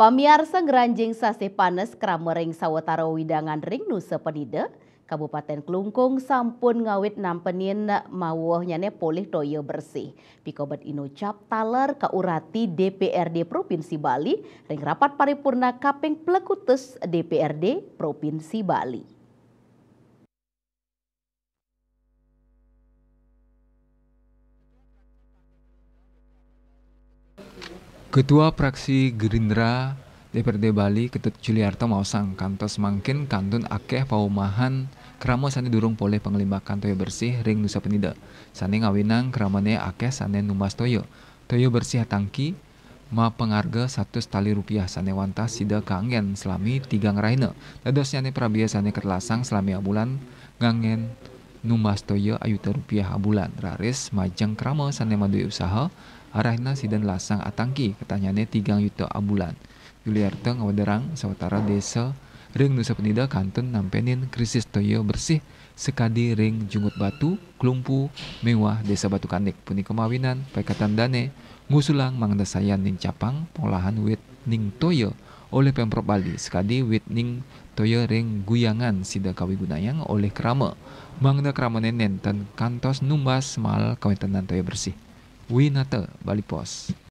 Pamiarsa Geranjing sase panas kramering sawetara widangan ring nusa penida, Kabupaten Klungkung sampun ngawit nampenin mawuh mawohnya polih toyo bersih. Pikobat ino cap taler kaurati DPRD Provinsi Bali, ring rapat paripurna kaping plekutus DPRD Provinsi Bali. Ketua Praksi Gerindra DPRD Bali Ketut Juliarto Mausang kantos mangkin kantun akeh paumahan Kramo sani durung poleh panglima kantoyo bersih ring nusa penida sani ngawinang keramane akeh sani numas toyo toyo bersih tangki ma pengarga satu tali rupiah sane wantas sida kangen selami tiga ngeraina. dadosnya ne prabia sane ketelasang selami abulan ngangen numastoya ayuta rupiah abulan raris majang krama sanema madui usaha arahna sidan lasang atangki katanyane tigang yuta abulan bulan Yuliarto ngawaderang sawetara desa ring nusa penida kantun nampenin krisis toyo bersih sekadi ring jungut batu klumpu mewah desa batu kanik puni kemawinan pekatan dane ngusulang mangdasayan ning capang pengolahan wit ning toyo oleh Pemprov Bali sekali Witning toyo guyangan sida kawi gunayang oleh kerama mangda kerama nenen dan kantos numbas mal kawitanan toyo bersih winata Bali Pos